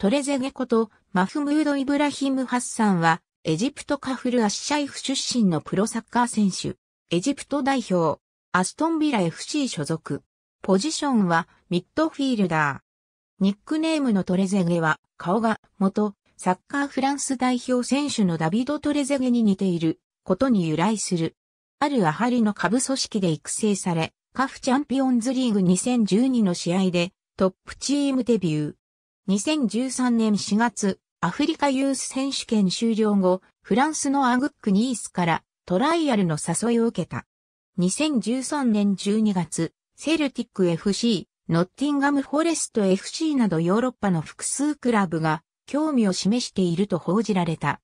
トレゼゲことマフムード・イブラヒム・ハッサンは、エジプトカフル・アッシャイフ出身のプロサッカー選手、エジプト代表、アストンビラ FC 所属。ポジションはミッドフィールダー。ニックネームのトレゼゲは、顔が元、サッカーフランス代表選手のダビド・トレゼゲに似ていることに由来する。あるアハリの下部組織で育成され、カフチャンピオンズリーグ2012の試合でトップチームデビュー。2013年4月、アフリカユース選手権終了後、フランスのアグックニースからトライアルの誘いを受けた。2013年12月、セルティック FC、ノッティンガムフォレスト FC などヨーロッパの複数クラブが興味を示していると報じられた。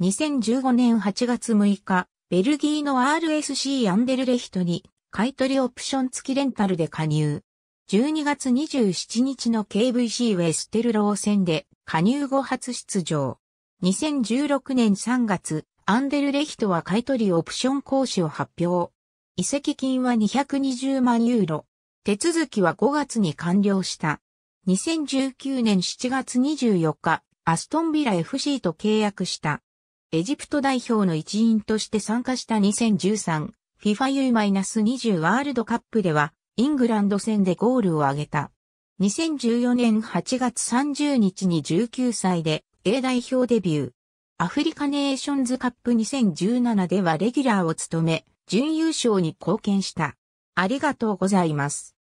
2015年8月6日、ベルギーの RSC アンデルレヒトに買取オプション付きレンタルで加入。12月27日の KVC ウェステルロー戦で加入後初出場。2016年3月、アンデルレヒトは買取オプション行使を発表。移籍金は220万ユーロ。手続きは5月に完了した。2019年7月24日、アストンビラ FC と契約した。エジプト代表の一員として参加した2013、FIFA U-20 ワールドカップでは、イングランド戦でゴールを挙げた。2014年8月30日に19歳で A 代表デビュー。アフリカネーションズカップ2017ではレギュラーを務め、準優勝に貢献した。ありがとうございます。